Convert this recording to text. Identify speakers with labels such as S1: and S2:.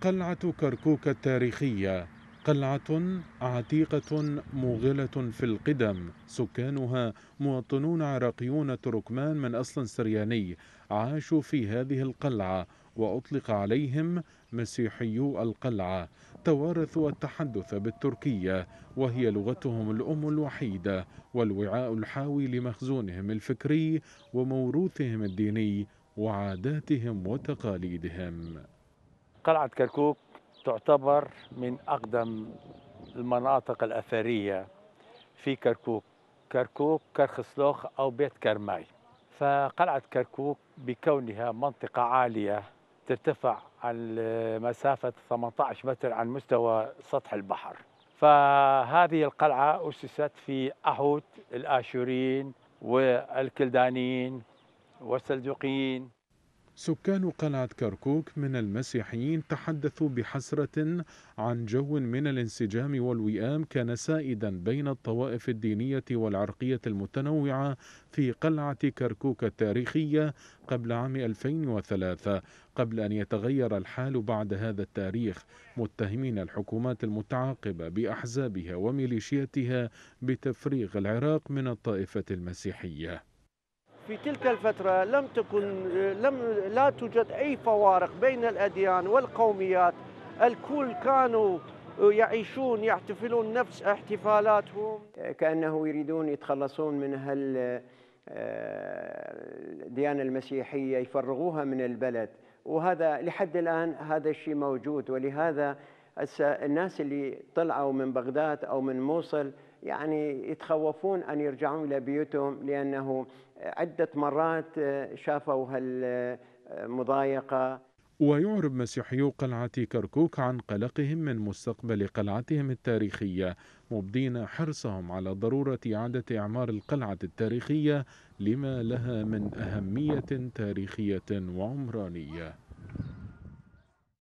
S1: قلعة كركوك التاريخية قلعة عتيقة موغلة في القدم سكانها مواطنون عراقيون تركمان من أصل سرياني عاشوا في هذه القلعة وأطلق عليهم مسيحيو القلعة توارثوا التحدث بالتركية وهي لغتهم الأم الوحيدة والوعاء الحاوي لمخزونهم الفكري وموروثهم الديني وعاداتهم وتقاليدهم
S2: قلعة كركوك تعتبر من أقدم المناطق الأثرية في كركوك كركوك كرخسلوخ أو بيت كرماي فقلعة كركوك بكونها منطقة عالية ترتفع على مسافة 18 متر عن مستوى سطح البحر فهذه القلعة أسست في أحوت الآشوريين والكلدانيين والسلجوقيين
S1: سكان قلعة كركوك من المسيحيين تحدثوا بحسرة عن جو من الانسجام والوئام كان سائدا بين الطوائف الدينية والعرقية المتنوعة في قلعة كركوك التاريخية قبل عام 2003 قبل أن يتغير الحال بعد هذا التاريخ متهمين الحكومات المتعاقبة بأحزابها وميليشياتها بتفريغ العراق من الطائفة المسيحية
S3: في تلك الفترة لم تكن لم لا توجد أي فوارق بين الأديان والقوميات الكل كانوا يعيشون يحتفلون
S4: نفس احتفالاتهم كأنه يريدون يتخلصون من هال آه، الديانة المسيحية يفرغوها من البلد وهذا لحد الآن هذا الشيء موجود ولهذا هسه الناس اللي طلعوا من بغداد او من موصل يعني يتخوفون ان يرجعون الى بيوتهم لانه عده مرات آه، شافوا هالمضايقه
S1: ويعرب مسيحيو قلعة كركوك عن قلقهم من مستقبل قلعتهم التاريخية مبدين حرصهم على ضرورة إعادة إعمار القلعة التاريخية لما لها من أهمية تاريخية وعمرانية